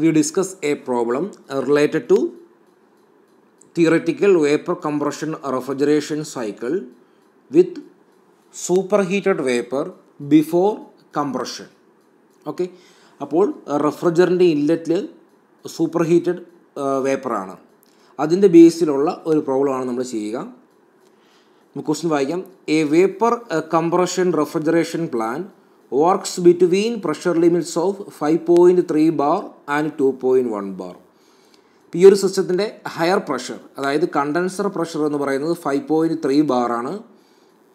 we discuss a problem related to theoretical vapor compression refrigeration cycle with superheated vapour before compression okay അപ്പോൾ റെഫ്രിജറിൻ്റെ ഇൻലെറ്റിൽ super heated വേപ്പറാണ് അതിൻ്റെ ബേസിലുള്ള ഒരു പ്രോബ്ലമാണ് നമ്മൾ ചെയ്യുക നമുക്ക് ക്വസ്റ്റ്യൻ വായിക്കാം a vapour compression refrigeration plant works between pressure limits of five point three bar and two point one bar ഈ ഒരു സിസ്റ്റത്തിൻ്റെ ഹയർ പ്രഷർ അതായത് കണ്ടൻസർ പ്രഷർ എന്ന് പറയുന്നത് ഫൈവ് പോയിൻറ്റ് ത്രീ ബാർ ആണ്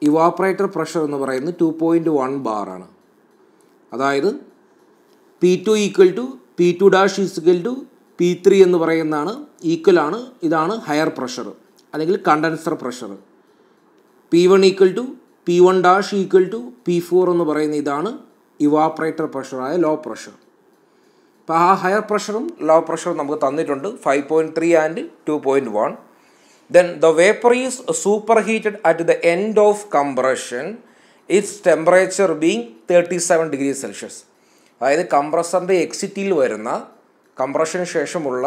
ഇവാപ്പറേറ്റർ പ്രഷർ എന്ന് പറയുന്നത് ടു പോയിൻറ്റ് വൺ ബാർ ആണ് അതായത് P two equal to P two dash equal to P three എന്ന് പറയുന്നതാണ് ഈക്വൽ ആണ് ഇതാണ് ഹയർ പ്രഷർ അല്ലെങ്കിൽ condenser pressure P one equal to P one dash equal to P four എന്ന് പറയുന്ന ഇതാണ് ഇവാപ്രേറ്റർ പ്രഷറായ ലോ പ്രഷർ അപ്പോൾ ആ ഹയർ പ്രഷറും ലോ പ്രഷറും നമുക്ക് തന്നിട്ടുണ്ട് five point three and two point one then the vapour is super heated at the end of compression its temperature being thirty seven degree Celsius അതായത് കംപ്രസറിൻ്റെ എക്സിറ്റിയിൽ വരുന്ന കംപ്രഷന് ശേഷമുള്ള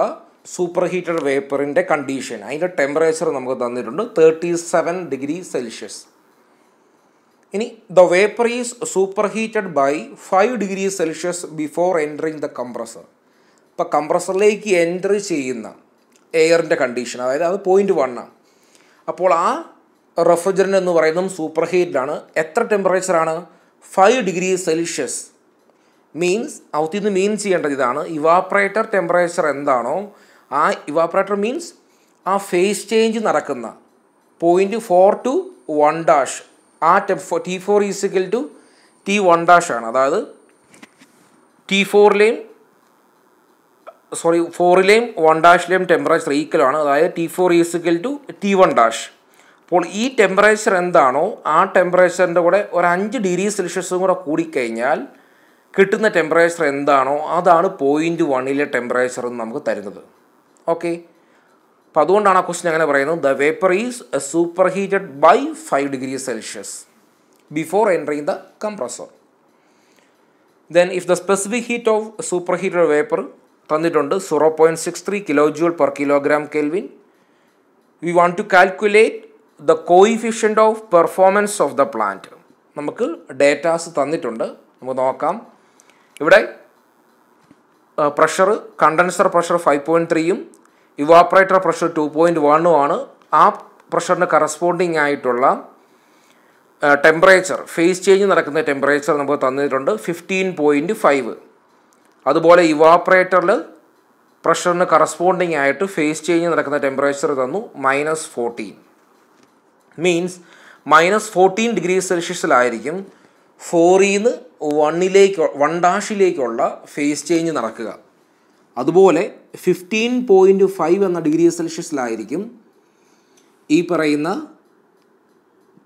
സൂപ്പർ ഹീറ്റഡ് വേപ്പറിൻ്റെ കണ്ടീഷൻ അതിൻ്റെ ടെമ്പറേച്ചർ നമുക്ക് തന്നിട്ടുണ്ട് തേർട്ടി സെവൻ ഡിഗ്രി സെൽഷ്യസ് ഇനി the vapour is super heated by five degree Celsius before entering the compressor ഇപ്പോൾ കംപ്രസറിലേക്ക് എൻറ്റർ ചെയ്യുന്ന എയറിൻ്റെ കണ്ടീഷൻ അതായത് അത് പോയിൻറ്റ് ആണ് അപ്പോൾ ആ റെഫ്രിജറൻ്റ് എന്ന് പറയുന്നതും സൂപ്പർ ഹീറ്റഡാണ് എത്ര ടെമ്പറേച്ചറാണ് ഫൈവ് ഡിഗ്രി സെൽഷ്യസ് മീൻസ് അവത്തിൽ നിന്ന് മീൻ ചെയ്യേണ്ടത് ഇതാണ് ഇവാപ്രേറ്റർ ടെമ്പറേച്ചർ എന്താണോ ആ ഇവാപ്രേറ്റർ മീൻസ് ആ ഫേസ് ചേഞ്ച് നടക്കുന്ന point four to one dash ആ temp four T four is equal to T one dash ആണ് അതായത് ടി ഫോറിലെയും സോറി ഫോറിലെയും വൺ ഡാഷിലെയും ടെമ്പറേച്ചർ ഈക്വൽ ആണ് അതായത് T four is equal to T one dash അപ്പോൾ ഈ ടെമ്പറേച്ചർ എന്താണോ ആ ടെമ്പറേച്ചറിൻ്റെ കൂടെ ഒരു അഞ്ച് ഡിഗ്രി സെൽഷ്യസും കൂടെ കൂടിക്കഴിഞ്ഞാൽ കിട്ടുന്ന ടെമ്പറേച്ചർ എന്താണോ അതാണ് പോയിൻറ്റ് വണ്ണിലെ ടെമ്പറേച്ചർ എന്ന് നമുക്ക് തരുന്നത് ഓക്കെ അപ്പോൾ അതുകൊണ്ടാണ് ആ ക്വസ്റ്റ്യൻ അങ്ങനെ പറയുന്നത് the vapour is super heated by five degree Celsius before entering the compressor then if the specific heat of super heated vapour തന്നിട്ടുണ്ട് zero point six three kilo joule per kilogram kelvin we want to calculate the coefficient of performance of the plant നമുക്ക് datas തന്നിട്ടുണ്ട് നമുക്ക് നോക്കാം ഇവിടെ pressure condenser pressure five point ത്രീയും evaporator pressure two point ആണ് ആ പ്രഷറിന് കറസ്പോണ്ടിങ് ആയിട്ടുള്ള ടെമ്പറേച്ചർ ഫേസ് ചേഞ്ച് നടക്കുന്ന ടെമ്പറേച്ചർ നമുക്ക് തന്നിട്ടുണ്ട് ഫിഫ്റ്റീൻ പോയിൻറ്റ് ഫൈവ് അതുപോലെ ഇവാപ്രേറ്ററിൽ പ്രഷറിന് കറസ്പോണ്ടിങ് ആയിട്ട് ഫേസ് ചേഞ്ച് നടക്കുന്ന ടെമ്പറേച്ചർ തന്നു minus fourteen means minus fourteen degree സെൽഷ്യസിലായിരിക്കും ഫോറിൽ നിന്ന് വണ്ണിലേക്ക് വൺ ഡാഷിലേക്കുള്ള ഫേസ് ചേഞ്ച് നടക്കുക അതുപോലെ ഫിഫ്റ്റീൻ പോയിൻ്റ് ഫൈവ് എന്ന ഡിഗ്രി സെൽഷ്യസിലായിരിക്കും ഈ പറയുന്ന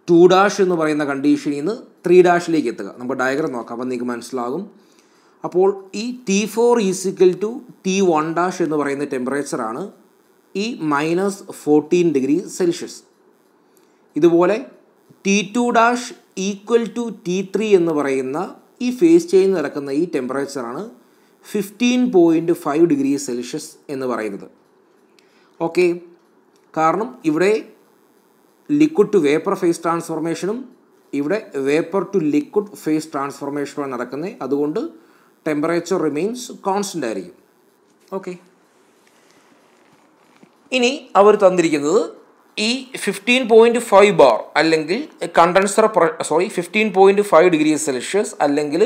ടു ഡാഷ് എന്ന് പറയുന്ന കണ്ടീഷനിൽ നിന്ന് ത്രീ ഡാഷിലേക്ക് എത്തുക നമുക്ക് ഡയഗ്രം നോക്കാം അപ്പം നിങ്ങൾക്ക് മനസ്സിലാകും അപ്പോൾ ഈ T four is equal to T one dash എന്ന് പറയുന്ന ടെമ്പറേച്ചറാണ് ഈ മൈനസ് ഫോർട്ടീൻ ഡിഗ്രി സെൽഷ്യസ് ഇതുപോലെ T two dash equal to T three എന്ന് പറയുന്ന ഈ ഫേസ് ചെയ്ത് നടക്കുന്ന ഈ ടെമ്പറേച്ചറാണ് fifteen point five degree Celsius എന്ന് പറയുന്നത് ഓക്കെ കാരണം ഇവിടെ ലിക്വിഡ് ടു വേപ്പർ ഫേസ് ട്രാൻസ്ഫോർമേഷനും ഇവിടെ വേപ്പർ ടു ലിക്വിഡ് ഫേസ് ട്രാൻസ്ഫോർമേഷനും നടക്കുന്നത് അതുകൊണ്ട് ടെമ്പറേച്ചർ റിമെയിൻസ് കോൺസ്റ്റൻ്റ് ആയിരിക്കും ഓക്കെ ഇനി അവർ തന്നിരിക്കുന്നത് ഈ ഫിഫ്റ്റീൻ പോയിൻ്റ് ഫൈവ് ബാർ അല്ലെങ്കിൽ condenser sorry fifteen point five degree Celsius അല്ലെങ്കിൽ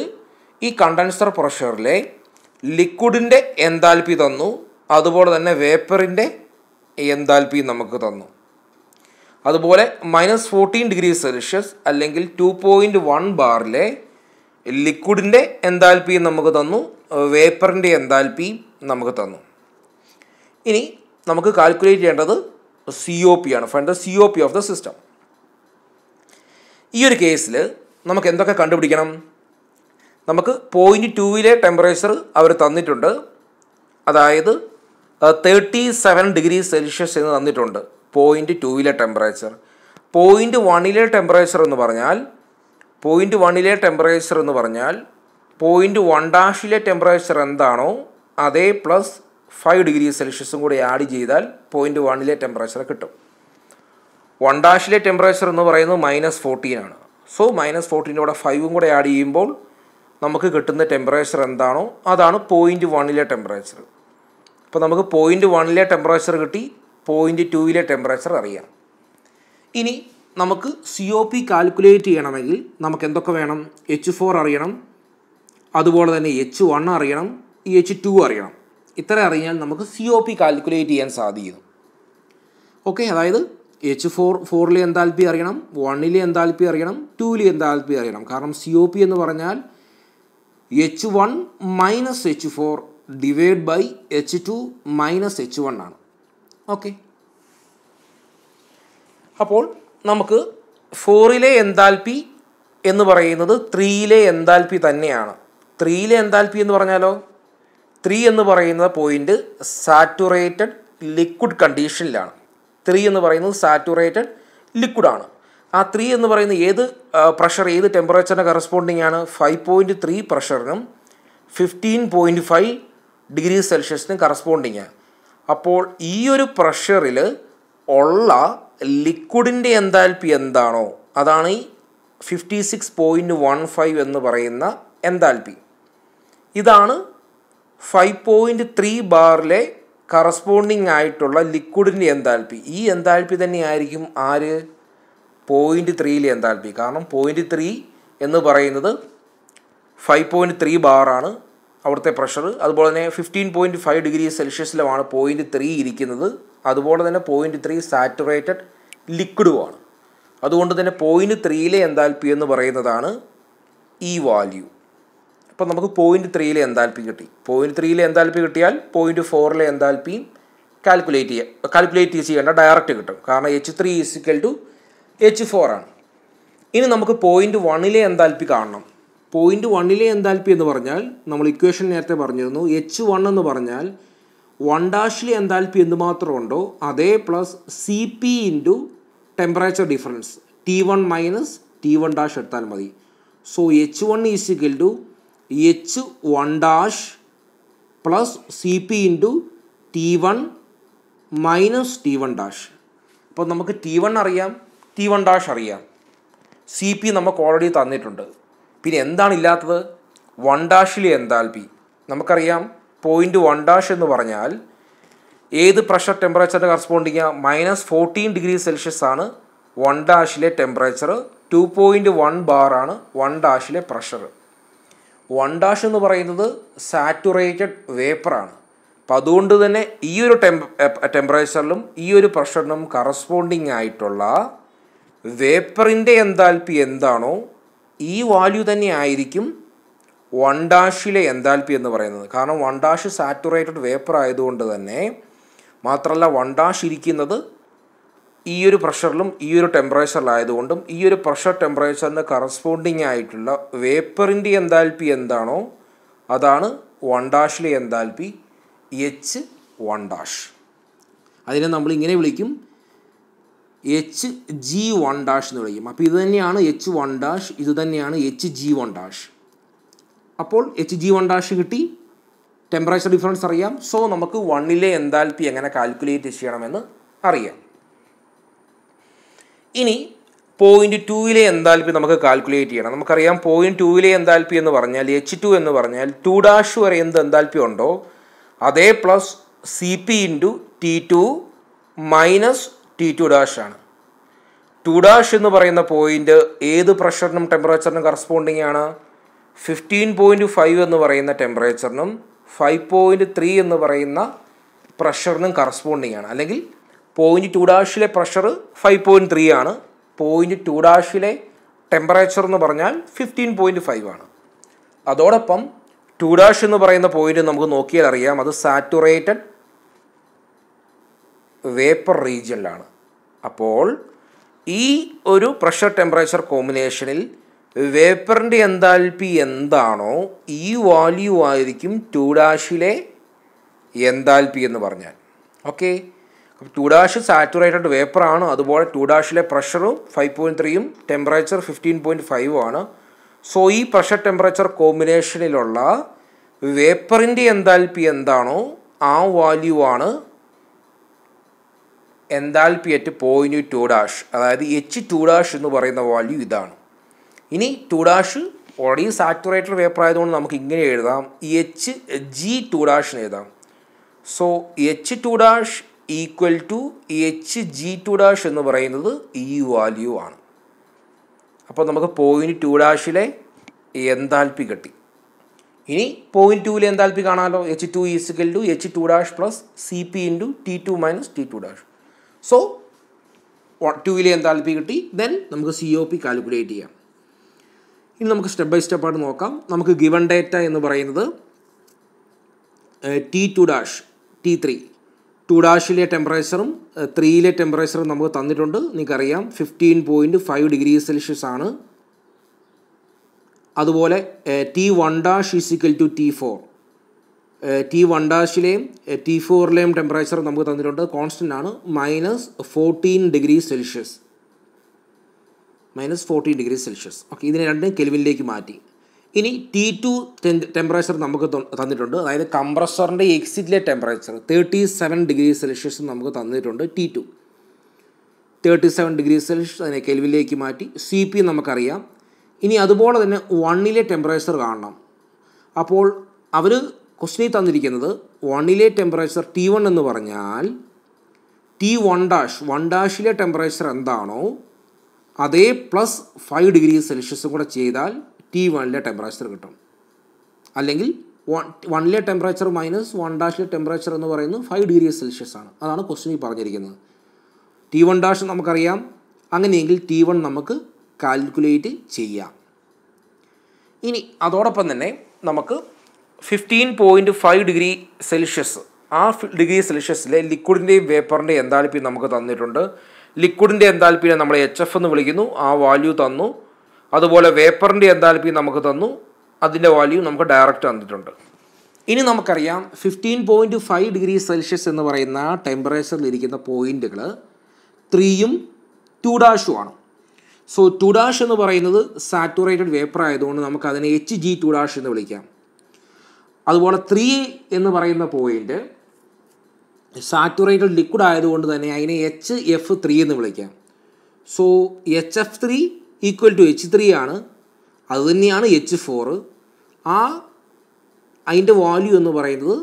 ഈ കണ്ടൻസർ പ്രഷറിലെ ലിക്വിഡിൻ്റെ എന്താൽപി തന്നു അതുപോലെ തന്നെ വേപ്പറിൻ്റെ എന്താൽപി നമുക്ക് തന്നു അതുപോലെ മൈനസ് ഫോർട്ടീൻ ഡിഗ്രി സെൽഷ്യസ് അല്ലെങ്കിൽ ടു പോയിൻ്റ് വൺ ബാറിലെ ലിക്വിഡിൻ്റെ എന്താൽപി നമുക്ക് തന്നു വേപ്പറിൻ്റെ എന്താൽപി നമുക്ക് തന്നു ഇനി നമുക്ക് കാൽക്കുലേറ്റ് ചെയ്യേണ്ടത് സി ഒ പി ആണ് find the C O P of the system ഈ ഒരു കേസിൽ നമുക്ക് എന്തൊക്കെ കണ്ടുപിടിക്കണം നമുക്ക് പോയിൻറ്റ് ടൂവിലെ ടെമ്പറേച്ചർ അവർ തന്നിട്ടുണ്ട് അതായത് തേർട്ടി സെവൻ ഡിഗ്രി സെൽഷ്യസ് എന്ന് തന്നിട്ടുണ്ട് പോയിൻറ്റ് ടൂവിലെ ടെമ്പറേച്ചർ പോയിൻറ്റ് വണ്ണിലെ ടെമ്പറേച്ചർ എന്ന് പറഞ്ഞാൽ പോയിൻറ്റ് വണ്ണിലെ ടെമ്പറേച്ചർ എന്ന് പറഞ്ഞാൽ പോയിൻറ്റ് വൺ ഡാഷിലെ ടെമ്പറേച്ചർ എന്താണോ അതേ പ്ലസ് ഫൈവ് ഡിഗ്രി സെൽഷ്യസും കൂടി ആഡ് ചെയ്താൽ പോയിൻറ്റ് വണ്ണിലെ ടെമ്പറേച്ചർ കിട്ടും വൺ ഡാഷിലെ ടെമ്പറേച്ചർ എന്ന് പറയുന്നത് മൈനസ് ഫോർട്ടീൻ ആണ് സോ മൈനസ് ഫോർട്ടീൻ്റെ കൂടെ ഫൈവും കൂടെ ആഡ് ചെയ്യുമ്പോൾ നമുക്ക് കിട്ടുന്ന ടെമ്പറേച്ചർ എന്താണോ അതാണ് പോയിൻറ്റ് വണ്ണിലെ ടെമ്പറേച്ചർ അപ്പോൾ നമുക്ക് പോയിൻറ്റ് വണ്ണിലെ ടെമ്പറേച്ചർ കിട്ടി പോയിൻ്റ് ടൂവിലെ ടെമ്പറേച്ചർ അറിയാം ഇനി നമുക്ക് സി ഒ പി കാൽക്കുലേറ്റ് ചെയ്യണമെങ്കിൽ നമുക്ക് എന്തൊക്കെ വേണം എച്ച് ഫോർ അറിയണം അതുപോലെ തന്നെ എച്ച് വൺ അറിയണം എച്ച് ടു അറിയണം ഇത്ര അറിഞ്ഞാൽ നമുക്ക് സി ഒ പി കാൽക്കുലേറ്റ് ചെയ്യാൻ സാധിക്കും ഓക്കെ അതായത് എച്ച് ഫോർ ഫോറിലെ എന്താൽപ്പി അറിയണം വണ്ണിലെ എന്താൽപ്പി അറിയണം ടൂവിലെ എന്താൽപ്പി അറിയണം കാരണം സി ഒ പി എന്ന് പറഞ്ഞാൽ H one minus H four divide by H two minus H one ആണ് ഓക്കെ അപ്പോൾ നമുക്ക് ഫോറിലെ എന്താൽപി എന്ന് പറയുന്നത് ത്രീയിലെ എന്താൽപി തന്നെയാണ് ത്രീയിലെ എന്താൽപി എന്ന് പറഞ്ഞാലോ ത്രീ എന്ന് പറയുന്ന പോയിന്റ് സാറ്റുറേറ്റഡ് ലിക്വിഡ് കണ്ടീഷനിലാണ് ത്രീ എന്ന് പറയുന്നത് സാറ്റുറേറ്റഡ് ലിക്വിഡാണ് ആ ത്രീ എന്ന് പറയുന്ന ഏത് പ്രഷർ ഏത് ടെമ്പറേച്ചറിന് കറസ്പോണ്ടിങ് ആണ് ഫൈവ് പോയിൻറ്റ് ത്രീ പ്രഷറിനും ഫിഫ്റ്റീൻ പോയിൻറ്റ് ഫൈവ് ഡിഗ്രി സെൽഷ്യസിനും കറസ്പോണ്ടിങ് ആണ് അപ്പോൾ ഈ ഒരു പ്രഷറിൽ ഉള്ള ലിക്വിഡിൻ്റെ എന്താൽപി എന്താണോ അതാണ് ഈ fifty six point one five എന്ന് പറയുന്ന എന്താൽപി ഇതാണ് ഫൈവ് പോയിൻറ്റ് ത്രീ ബാറിലെ കറസ്പോണ്ടിങ് ആയിട്ടുള്ള ലിക്വിഡിൻ്റെ എന്താൽപി ഈ എന്താൽപി തന്നെയായിരിക്കും ആര് പോയിൻറ്റ് ത്രീയിൽ എന്താൽപി കാരണം പോയിൻറ്റ് ത്രീ എന്ന് പറയുന്നത് ഫൈവ് പോയിൻറ്റ് ത്രീ ബാറാണ് അവിടുത്തെ പ്രഷർ അതുപോലെ തന്നെ ഫിഫ്റ്റീൻ പോയിൻറ്റ് ഫൈവ് ഡിഗ്രി സെൽഷ്യസിലുമാണ് പോയിൻറ്റ് ത്രീ ഇരിക്കുന്നത് അതുപോലെ തന്നെ പോയിൻറ്റ് ത്രീ സാറ്റുറേറ്റഡ് ലിക്വിഡുമാണ് അതുകൊണ്ട് തന്നെ പോയിൻറ്റ് ത്രീയിലെ എന്താൽപി എന്ന് പറയുന്നതാണ് ഈ വാല്യൂ അപ്പം നമുക്ക് പോയിൻറ്റ് ത്രീയിലെ എന്താൽപി കിട്ടി പോയിൻറ്റ് ത്രീയിലെ എന്താൽപി കിട്ടിയാൽ പോയിൻറ്റ് ഫോറിലെ എന്താൽപിയും കാൽക്കുലേറ്റ് ചെയ്യുക കാൽക്കുലേറ്റ് ചെയ്യേണ്ട ഡയറക്റ്റ് കിട്ടും കാരണം H three is equal to H four ആണ് ഇനി നമുക്ക് പോയിൻറ്റ് വണ്ണിലെ എന്താൽപ്പി കാണണം പോയിൻറ്റ് വണ്ണിലെ എന്താൽപ്പി എന്ന് പറഞ്ഞാൽ നമ്മൾ ഇക്വേഷൻ നേരത്തെ പറഞ്ഞിരുന്നു എച്ച് വൺ എന്ന് പറഞ്ഞാൽ വൺ ഡാഷിലെ എന്താൽപ്പി എന്തുമാത്രം ഉണ്ടോ അതേ plus C P into temperature difference T one minus T one dash എടുത്താൽ മതി so H one is equal to H one dash plus C P into T one minus T one dash അപ്പോൾ നമുക്ക് T one അറിയാം dash അറിയാം C P നമുക്ക് already തന്നിട്ടുണ്ട് പിന്നെ എന്താണ് ഇല്ലാത്തത് വൺ ഡാഷിലെ എന്താൽപി നമുക്കറിയാം പോയിൻറ്റ് വൺ ഡാഷ് എന്ന് പറഞ്ഞാൽ ഏത് പ്രഷർ ടെമ്പറേച്ചറിൻ്റെ corresponding minus fourteen degree Celsius ആണ് വൺ ഡാഷിലെ ടെമ്പറേച്ചർ ടു പോയിൻറ്റ് വൺ ആണ് വൺ ഡാഷിലെ പ്രഷർ വൺ ഡാഷ് എന്ന് പറയുന്നത് സാറ്റുറേറ്റഡ് വേപ്പറാണ് അപ്പോൾ അതുകൊണ്ട് തന്നെ ഈ ഒരു ടെമ്പ ടെമ്പറേച്ചറിലും eh, ഈ ഒരു പ്രഷറിനും കറസ്പോണ്ടിങ് ആയിട്ടുള്ള വേപ്പറിൻ്റെ എന്താൽപി എന്താണോ ഈ വാല്യൂ തന്നെ ആയിരിക്കും വൺ ഡാഷിലെ എന്താൽപി എന്ന് പറയുന്നത് കാരണം വൺ ഡാഷ് സാറ്റുറേറ്റഡ് വേപ്പർ ആയതുകൊണ്ട് തന്നെ മാത്രമല്ല വൺ ഡാഷ് ഇരിക്കുന്നത് ഈ ഒരു പ്രഷറിലും ഈ ഒരു ടെമ്പറേച്ചറിലായതുകൊണ്ടും ഈ ഒരു പ്രഷർ ടെമ്പറേച്ചറിന് കറസ്പോണ്ടിങ് ആയിട്ടുള്ള വേപ്പറിൻ്റെ എന്താൽപി എന്താണോ അതാണ് വൺ ഡാഷിലെ എന്താൽപി എച്ച് വൺ ഡാഷ് അതിനെ നമ്മൾ ഇങ്ങനെ വിളിക്കും എച്ച് ജി വൺ ഡാഷ് എന്ന് വിളിക്കും അപ്പോൾ ഇത് തന്നെയാണ് എച്ച് വൺ ഡാഷ് ഇത് തന്നെയാണ് എച്ച് ജി വൺ ഡാഷ് അപ്പോൾ എച്ച് ജി വൺ ഡാഷ് കിട്ടി ടെമ്പറേച്ചർ ഡിഫറൻസ് അറിയാം സോ നമുക്ക് വണ്ണിലെ എൻതാൽപ്പി എങ്ങനെ കാൽക്കുലേറ്റ് ചെയ്യണമെന്ന് അറിയാം ഇനി പോയിൻറ്റ് ടുവിലെ എന്താൽപ്പി നമുക്ക് കാൽക്കുലേറ്റ് ചെയ്യണം നമുക്കറിയാം പോയിൻറ്റ് ടുവിലെ എന്താൽപ്പി എന്ന് പറഞ്ഞാൽ എച്ച് ടു എന്ന് പറഞ്ഞാൽ ടു ഡാഷ് വരെ എന്ത് എന്താൽപ്പി ഉണ്ടോ അതേ plus C P into T two minus T two dash ആണ് ടു ഡാഷ് എന്ന് പറയുന്ന പോയിന്റ് ഏത് പ്രഷറിനും ടെമ്പറേച്ചറിനും കറസ്പോണ്ടിങ് ആണ് ഫിഫ്റ്റീൻ പോയിൻറ്റ് ഫൈവ് എന്ന് പറയുന്ന ടെമ്പറേച്ചറിനും ഫൈവ് പോയിൻറ്റ് ത്രീ എന്ന് പറയുന്ന പ്രഷറിനും കറസ്പോണ്ടിങ് ആണ് അല്ലെങ്കിൽ പോയിൻറ്റ് ടു ഡാഷിലെ പ്രഷർ ഫൈവ് പോയിൻറ്റ് ത്രീ ആണ് പോയിൻറ്റ് ടു ഡാഷിലെ ടെമ്പറേച്ചർ എന്ന് പറഞ്ഞാൽ ഫിഫ്റ്റീൻ പോയിൻറ്റ് ഫൈവ് ആണ് അതോടൊപ്പം ടു ഡാഷ് എന്ന് പറയുന്ന പോയിന്റ് നമുക്ക് നോക്കിയാൽ അറിയാം അത് സാറ്റുറേറ്റഡ് വേപ്പർ റീജിയനിലാണ് അപ്പോൾ ഈ ഒരു പ്രഷർ ടെമ്പറേച്ചർ കോമ്പിനേഷനിൽ വേപ്പറിൻ്റെ എന്താൽപി എന്താണോ ഈ വാല്യൂ ആയിരിക്കും ടൂഡാഷിലെ ഡാഷിലെ എന്ന് പറഞ്ഞാൽ okay two dash two dash saturated വേപ്പറാണ് അതുപോലെ ടൂഡാഷിലെ ഡാഷിലെ പ്രഷറും ഫൈവ് പോയിൻറ്റ് ത്രീയും ടെമ്പറേച്ചർ ഫിഫ്റ്റീൻ പോയിൻറ്റ് ഫൈവ് ആണ് സോ ഈ പ്രഷർ ടെമ്പറേച്ചർ കോമ്പിനേഷനിലുള്ള വേപ്പറിൻ്റെ എന്താൽപി എന്താണോ ആ വാല്യൂ ആണ് enthalpy at point two dash അതായത് എച്ച് ടു ഡാഷ് എന്ന് പറയുന്ന വാല്യൂ ഇതാണ് ഇനി two dash already saturated vapour ആയതുകൊണ്ട് നമുക്ക് ഇങ്ങനെ എഴുതാം എച്ച് ജി ടു ഡാഷിന് എഴുതാം so H two dash equal to H G two dash എന്ന് പറയുന്നത് ഈ വാല്യൂ ആണ് അപ്പോൾ നമുക്ക് പോയിൻറ്റ് ടു ഡാഷിലെ എന്താൽപ്പി കിട്ടി ഇനി പോയിൻറ്റ് ടൂവിൽ എന്താൽപ്പി കാണാമല്ലോ H two is equal to H two dash plus C P into T two minus T two dash so ടൂവിലെ എന്താൽപ്പി കിട്ടി ദെൻ നമുക്ക് സി ഒ പി കാൽക്കുലേറ്റ് ചെയ്യാം ഇനി നമുക്ക് സ്റ്റെപ്പ് ബൈ സ്റ്റെപ്പായിട്ട് നോക്കാം നമുക്ക് ഗിവൺ ഡേറ്റ എന്ന് പറയുന്നത് T two dash T three two ഡാഷിലെ ടെമ്പറേച്ചറും ത്രീയിലെ ടെമ്പറേച്ചറും നമുക്ക് തന്നിട്ടുണ്ട് നിങ്ങൾക്കറിയാം fifteen point five degree Celsius ആണ് അതുപോലെ T one dash is equal to T four T one ഡാഷിലെയും ടി ഫോറിലെയും ടെമ്പറേച്ചർ നമുക്ക് തന്നിട്ടുണ്ട് കോൺസ്റ്റൻ്റ് ആണ് minus fourteen degree Celsius minus fourteen degree Celsius okay ഇതിനെ രണ്ടും കെൽവിനിലേക്ക് മാറ്റി ഇനി ടി ടു ടെമ്പറേച്ചർ നമുക്ക് തന്നിട്ടുണ്ട് അതായത് കംപ്രസറിൻ്റെ എക്സിറ്റിലെ temperature thirty seven degree Celsius നമുക്ക് തന്നിട്ടുണ്ട് T two thirty seven degree Celsius അതിനെ കെൽവിലേക്ക് മാറ്റി സി പി നമുക്കറിയാം ഇനി അതുപോലെ തന്നെ വണ്ണിലെ ടെമ്പറേച്ചർ കാണണം അപ്പോൾ അവർ ക്വസ്റ്റിനിൽ തന്നിരിക്കുന്നത് വണ്ണിലെ ടെമ്പറേച്ചർ ടി വൺ എന്ന് പറഞ്ഞാൽ ടി വൺ ഡാഷ് വൺ ഡാഷിലെ ടെമ്പറേച്ചർ എന്താണോ അതേ പ്ലസ് ഫൈവ് ഡിഗ്രി സെൽഷ്യസും കൂടെ ചെയ്താൽ ടി വണ്ണിലെ ടെമ്പറേച്ചർ കിട്ടും അല്ലെങ്കിൽ വൺ വണ്ണിലെ ടെമ്പറേച്ചർ മൈനസ് വൺ ഡാഷിലെ ടെമ്പറേച്ചർ എന്ന് പറയുന്നത് ഫൈവ് ഡിഗ്രി സെൽഷ്യസ് ആണ് അതാണ് ക്വസ്റ്റിനിൽ പറഞ്ഞിരിക്കുന്നത് ടി വൺ ഡാഷ് നമുക്കറിയാം അങ്ങനെയെങ്കിൽ ടി വൺ നമുക്ക് കാൽക്കുലേറ്റ് ചെയ്യാം ഇനി അതോടൊപ്പം തന്നെ നമുക്ക് fifteen point five degree Celsius ആ ഡിഗ്രി സെൽഷ്യസിലെ ലിക്വിഡിൻ്റെയും വേപ്പറിൻ്റെയും എന്താൽപ്പി നമുക്ക് തന്നിട്ടുണ്ട് ലിക്വിഡിൻ്റെ എന്താൽപ്പിനെ നമ്മൾ എച്ച് എഫ് എന്ന് വിളിക്കുന്നു ആ വാല്യൂ തന്നു അതുപോലെ വേപ്പറിൻ്റെ എന്താൽപ്പി നമുക്ക് തന്നു അതിൻ്റെ വാല്യൂ നമുക്ക് ഡയറക്റ്റ് തന്നിട്ടുണ്ട് ഇനി നമുക്കറിയാം fifteen point five degree Celsius എന്ന് പറയുന്ന ടെമ്പറേച്ചറിൽ ഇരിക്കുന്ന പോയിൻറ്റുകൾ ത്രീയും ടു ഡാഷും ആണ് സോ ടു ഡാഷ് എന്ന് പറയുന്നത് സാറ്റുറേറ്റഡ് വേപ്പർ ആയതുകൊണ്ട് നമുക്ക് അതിനെ എച്ച് ജി ടു ഡാഷ് എന്ന് വിളിക്കാം അതുപോലെ ത്രീ എന്ന് പറയുന്ന പോയിന്റ് സാറ്റുറേറ്റഡ് ലിക്വിഡ് ആയതുകൊണ്ട് തന്നെ അതിനെ എച്ച് എഫ് ത്രീ എന്ന് വിളിക്കാം so H F three equal to H three ആണ് അതുതന്നെയാണ് എച്ച് ഫോർ ആ അതിൻ്റെ വാല്യൂ എന്ന് പറയുന്നത്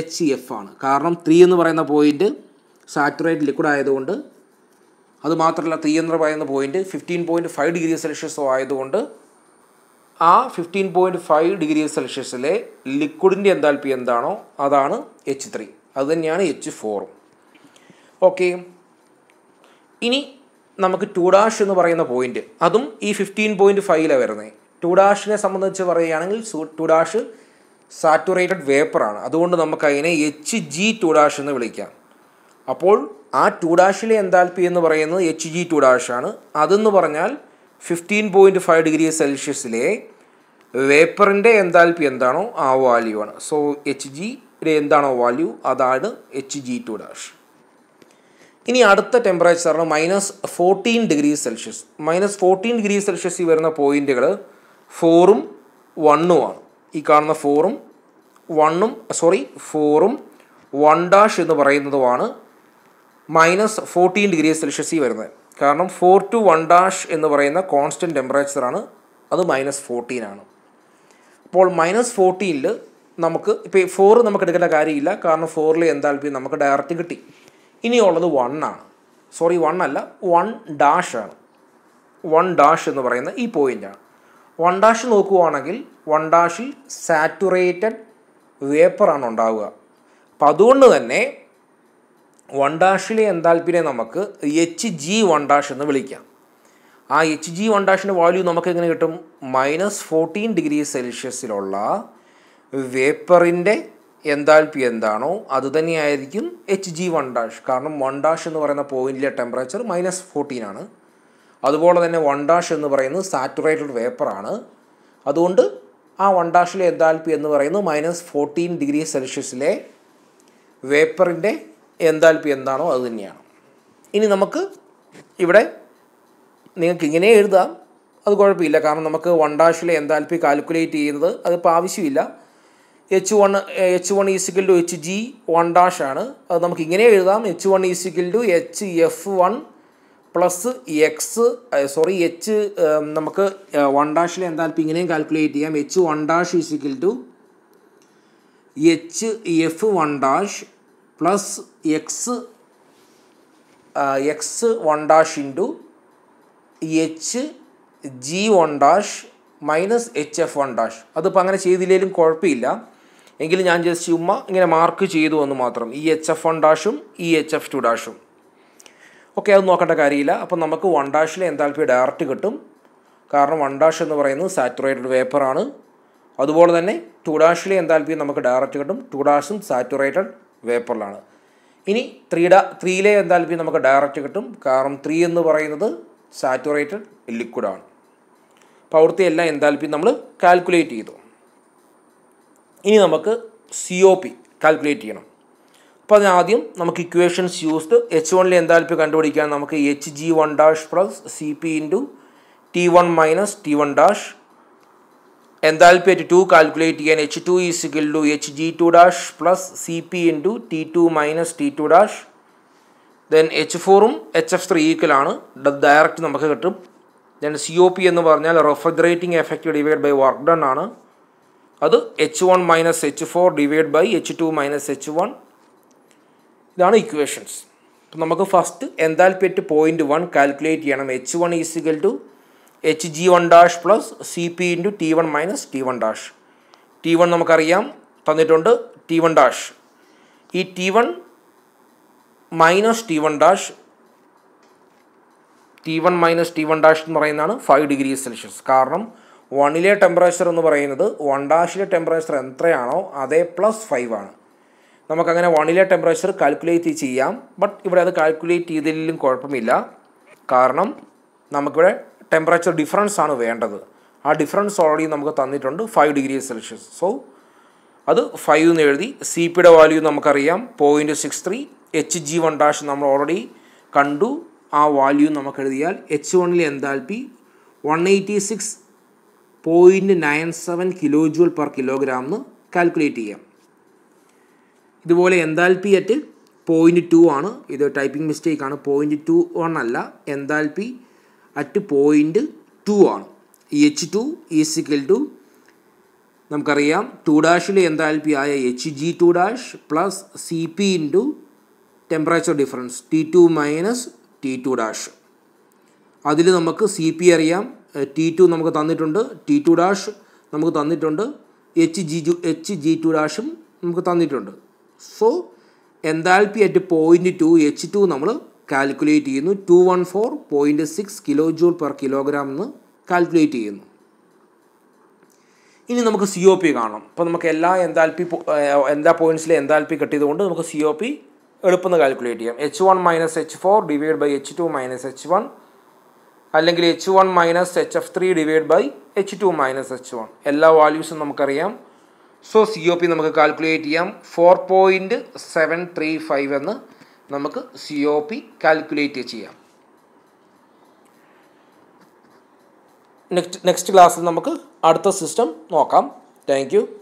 എച്ച് എഫ് ആണ് കാരണം ത്രീ എന്ന് പറയുന്ന പോയിന്റ് സാറ്റുറേറ്റ് ലിക്വിഡ് ആയതുകൊണ്ട് അതുമാത്രമല്ല ത്രീ എന്ന് പറയുന്ന point fifteen point five degree സെൽഷ്യസോ ആയതുകൊണ്ട് ആ ഫിഫ്റ്റീൻ പോയിൻ്റ് ഫൈവ് ഡിഗ്രി സെൽഷ്യസിലെ ലിക്വിഡിൻ്റെ എന്താൽപ്പി എന്താണോ അതാണ് എച്ച് ത്രീ അത് തന്നെയാണ് എച്ച് ഫോറും ഓക്കെ ഇനി നമുക്ക് ടു ഡാഷ് എന്ന് പറയുന്ന പോയിന്റ് അതും ഈ ഫിഫ്റ്റീൻ പോയിൻറ്റ് ഫൈവിലാണ് വരുന്നത് ടു ഡാഷിനെ സംബന്ധിച്ച് പറയുകയാണെങ്കിൽ ടു ഡാഷ് സാറ്റുറേറ്റഡ് വേപ്പറാണ് അതുകൊണ്ട് നമുക്ക് അതിനെ എച്ച് ജി ടു ഡാഷ് എന്ന് വിളിക്കാം അപ്പോൾ ആ ടു ഡാഷിലെ എന്താൽപ്പി എന്ന് പറയുന്നത് എച്ച് ജി ടു ഡാഷാണ് അതെന്ന് പറഞ്ഞാൽ ഫിഫ്റ്റീൻ പോയിൻറ്റ് ഫൈവ് ഡിഗ്രി സെൽഷ്യസിലെ വേപ്പറിൻ്റെ എൻതാൽപ്പി എന്താണോ ആ വാല്യൂ ആണ് സോ എച്ച് ജി എന്താണോ വാല്യൂ അതാണ് എച്ച് ജി ടു ഡാഷ് ഇനി അടുത്ത ടെമ്പറേച്ചർ ആണ് minus fourteen degree Celsius minus fourteen degree സെൽഷ്യസിൽ വരുന്ന പോയിന്റുകൾ ഫോറും വണ്ണും ആണ് ഈ കാണുന്ന ഫോറും വണ്ണും സോറി ഫോറും വൺ ഡാഷ് എന്ന് പറയുന്നതുമാണ് മൈനസ് ഫോർട്ടീൻ ഡിഗ്രി സെൽഷ്യസിൽ വരുന്നത് കാരണം ഫോർ ടു വൺ ഡാഷ് എന്ന് പറയുന്ന കോൺസ്റ്റൻറ്റ് ടെമ്പറേച്ചറാണ് അത് മൈനസ് ഫോർട്ടീൻ ആണ് അപ്പോൾ മൈനസ് ഫോർട്ടിയിൽ നമുക്ക് ഇപ്പോൾ ഫോർ നമുക്ക് എടുക്കേണ്ട കാര്യമില്ല കാരണം ഫോറിൽ എന്താൽപ്പി നമുക്ക് ഡയറക്റ്റ് കിട്ടി ഇനിയുള്ളത് വൺ ആണ് സോറി വൺ അല്ല വൺ ഡാഷ് ആണ് വൺ ഡാഷ് എന്ന് പറയുന്ന ഈ പോയിൻ്റാണ് വൺ ഡാഷ് നോക്കുവാണെങ്കിൽ വൺ ഡാഷിൽ സാറ്റുറേറ്റഡ് വേപ്പറാണ് ഉണ്ടാവുക അപ്പം അതുകൊണ്ട് തന്നെ വൺ ഡാഷിലെ പിന്നെ നമുക്ക് എച്ച് ജി വൺ ഡാഷ് എന്ന് വിളിക്കാം ആ എച്ച് ജി വൺ ഡാഷിൻ്റെ വാല്യൂ നമുക്ക് എങ്ങനെ കിട്ടും മൈനസ് ഫോർട്ടീൻ ഡിഗ്രി സെൽഷ്യസിലുള്ള വേപ്പറിൻ്റെ എന്താൽപി എന്താണോ അത് തന്നെയായിരിക്കും എച്ച് ജി വൺ ഡാഷ് കാരണം വൺ ഡാഷ് എന്ന് പറയുന്ന പോയിന്റിലെ ടെമ്പറേച്ചർ മൈനസ് ഫോർട്ടീൻ ആണ് അതുപോലെ തന്നെ വൺ ഡാഷ് എന്ന് പറയുന്നത് സാറ്റുറേറ്റഡ് വേപ്പറാണ് അതുകൊണ്ട് ആ വൺ ഡാഷിലെ എന്താൽപി എന്ന് പറയുന്നത് മൈനസ് ഫോർട്ടീൻ ഡിഗ്രി സെൽഷ്യസിലെ വേപ്പറിൻ്റെ എന്താൽപി എന്താണോ അത് തന്നെയാണ് ഇനി നമുക്ക് ഇവിടെ നിങ്ങൾക്ക് ഇങ്ങനെ എഴുതാം അത് കുഴപ്പമില്ല കാരണം നമുക്ക് വൺ ഡാഷിൽ എന്താൽപ്പി കാൽക്കുലേറ്റ് ചെയ്യുന്നത് അതിപ്പോൾ ആവശ്യമില്ല H one H one is equal to H G one dash ആണ് അത് നമുക്ക് ഇങ്ങനെ എഴുതാം H one is equal to H F one plus X sorry H നമുക്ക് വൺ ഡാഷിൽ എന്താൽപ്പി ഇങ്ങനെയും കാൽക്കുലേറ്റ് ചെയ്യാം H one dash is equal to H F one dash plus X X one dash into H G one dash minus H F one dash അതിപ്പോൾ അങ്ങനെ ചെയ്തില്ലെങ്കിലും കുഴപ്പമില്ല എങ്കിലും ഞാൻ ജസ്റ്റ് ഉമ്മ ഇങ്ങനെ മാർക്ക് ചെയ്തു എന്ന് മാത്രം ഈ എച്ച് എഫ് വൺ ഡാഷും ഈ എച്ച് എഫ് ടു ഡാഷും ഓക്കെ അത് നോക്കേണ്ട കാര്യമില്ല അപ്പം നമുക്ക് വൺ ഡാഷിൽ എന്താൽപ്പി ഡയറക്റ്റ് കിട്ടും കാരണം വൺ ഡാഷ് എന്ന് പറയുന്നത് സാറ്റുറേറ്റഡ് വേപ്പറാണ് അതുപോലെ തന്നെ ടു ഡാഷിൽ എന്താൽപ്പി നമുക്ക് ഡയറക്റ്റ് കിട്ടും ടു ഡാഷും സാറ്റുറേറ്റഡ് വേപ്പറിലാണ് ഇനി ത്രീ ഡാ ത്രീയിലെ എന്താൽപ്പി നമുക്ക് ഡയറക്റ്റ് കിട്ടും കാരണം ത്രീ എന്ന് പറയുന്നത് സാറ്റുറേറ്റഡ് ലിക്വിഡാണ് പ്രവൃത്തിയല്ല എൻതാൽപ്പി നമ്മൾ കാൽക്കുലേറ്റ് ചെയ്തു ഇനി നമുക്ക് സി ഒ പി കാൽക്കുലേറ്റ് ചെയ്യണം അപ്പോൾ അതിനാദ്യം നമുക്ക് ഇക്വേഷൻസ് യൂസ്ഡ് എച്ച് വണ്ണിലെ എന്താൽപ്പി കണ്ടുപിടിക്കാൻ നമുക്ക് H G one dash plus C P into T one minus T one dash enthalpy at two calculate ചെയ്യാൻ H two is equal to H G two dash plus C P into T two minus T two dash then H ഫോറും H F three equal ആണ് direct നമുക്ക് കിട്ടും then C O P എന്ന് പറഞ്ഞാൽ refrigerating effect divide by work done ആണ് അത് H one minus H four divide by H two minus H one ഇതാണ് equations അപ്പം നമുക്ക് first enthalpy at point one calculate ചെയ്യണം H one is equal to H G one dash plus C P into T one minus T one dash T one നമുക്കറിയാം തന്നിട്ടുണ്ട് T one dash ഈ T one minus T one dash T one minus T one dash എന്ന് പറയുന്നതാണ് five degree Celsius കാരണം വണ്ണിലെ temperature എന്ന് പറയുന്നത് one ഡാഷിലെ ടെമ്പറേച്ചർ എത്രയാണോ അതേ പ്ലസ് ഫൈവ് ആണ് നമുക്കങ്ങനെ വണ്ണിലെ ടെമ്പറേച്ചർ കാൽക്കുലേറ്റ് ചെയ്യാം ബട്ട് ഇവിടെ അത് കാൽക്കുലേറ്റ് ചെയ്തില്ലെങ്കിലും കുഴപ്പമില്ല കാരണം നമുക്കിവിടെ ടെമ്പറേച്ചർ ഡിഫറൻസ് ആണ് വേണ്ടത് ആ ഡിഫറൻസ് ഓൾറെഡി നമുക്ക് തന്നിട്ടുണ്ട് ഫൈവ് ഡിഗ്രി സെൽഷ്യസ് സോ അത് ഫൈവ് എന്ന് എഴുതി സി പിയുടെ വാല്യൂ നമുക്കറിയാം point six three H G one dash നമ്മൾ ഓൾറെഡി കണ്ടു ആ വാല്യൂ നമുക്ക് എഴുതിയാൽ എച്ച് വണ്ണിൽ enthalpy one eighty six point nine seven kilo joule per kilogram എന്ന് കാൽക്കുലേറ്റ് ചെയ്യാം ഇതുപോലെ എന്താൽപ്പി അറ്റ് പോയിൻറ്റ് ടു ആണ് ഇത് ടൈപ്പിംഗ് മിസ്റ്റേക്ക് ആണ് പോയിൻറ്റ് ടു വൺ അല്ല എന്താൽപ്പി അറ്റ് പോയിൻറ്റ് ടു ആണ് ഈ എച്ച് ടു ഈസിക്കൽ ടു നമുക്കറിയാം ടു ഡാഷിലെ എന്താൽപ്പി ആയ H G two dash plus C P into temperature difference T two minus T two dash അതിൽ നമുക്ക് C P അറിയാം T two നമുക്ക് തന്നിട്ടുണ്ട് ടി ടു ഡാഷ് നമുക്ക് തന്നിട്ടുണ്ട് എച്ച് ജി ജു എച്ച് ജി ടു ഡാഷും നമുക്ക് തന്നിട്ടുണ്ട് so enthalpy at point two H two നമ്മൾ കാൽക്കുലേറ്റ് ചെയ്യുന്നു two one four point six kilo joule per kilogram എന്ന് കാൽക്കുലേറ്റ് ചെയ്യുന്നു ഇനി നമുക്ക് സി ഒ പി കാണാം അപ്പോൾ നമുക്ക് എല്ലാ എന്താൽപ്പി എന്താ പോയിൻറ്റ്സിലെ എന്താൽപ്പി കിട്ടിയതുകൊണ്ട് നമുക്ക് സി ഒ പി എളുപ്പം കാൽക്കുലേറ്റ് ചെയ്യാം H one minus H four divide by H two minus H one അല്ലെങ്കിൽ H one minus H F three divide by H two minus H one എല്ലാ വാല്യൂസും നമുക്കറിയാം സോ സി ഒ പി നമുക്ക് calculate ചെയ്യാം four point seven three five എന്ന് നമുക്ക് C O P calculate ചെയ്യാം next next ക്ലാസ്സിൽ നമുക്ക് അടുത്ത സിസ്റ്റം നോക്കാം താങ്ക്